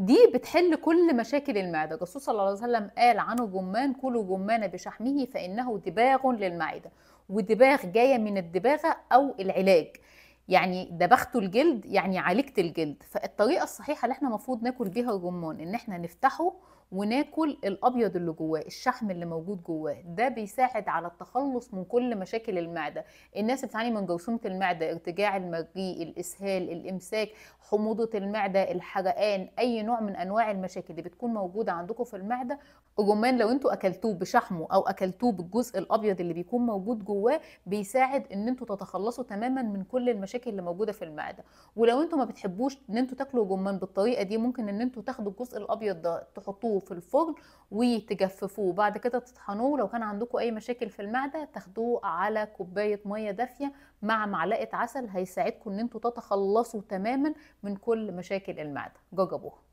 دي بتحل كل مشاكل المعده الرسول صلى الله عليه وسلم قال عنه جمان كلوا جمان بشحمه فانه دباغ للمعده ودباغ جايه من الدباغه او العلاج يعني دبخته الجلد يعني عالجت الجلد فالطريقه الصحيحه اللي احنا المفروض ناكل بيها الرمان ان احنا نفتحه وناكل الابيض اللي جواه الشحم اللي موجود جواه ده بيساعد على التخلص من كل مشاكل المعده الناس بتعاني من جرثومه المعده ارتجاع المريء الاسهال الامساك حموضه المعده الحرقان اي نوع من انواع المشاكل اللي بتكون موجوده عندكم في المعده الرمان لو انتوا اكلتوه بشحمه او اكلتوه بالجزء الابيض اللي بيكون موجود جواه بيساعد ان انتوا تتخلصوا تماما من كل المشاكل المشاكل اللي موجوده في المعده ولو انتوا ما بتحبوش ان انتوا تاكلوا جمان بالطريقه دي ممكن ان انتوا تاخدوا الجزء الابيض ده تحطوه في الفرن وتجففوه بعد كده تطحنوه لو كان عندكم اي مشاكل في المعده تاخدوه على كوبايه ميه دافيه مع معلقه عسل هيساعدكم ان انتوا تتخلصوا تماما من كل مشاكل المعده جربوها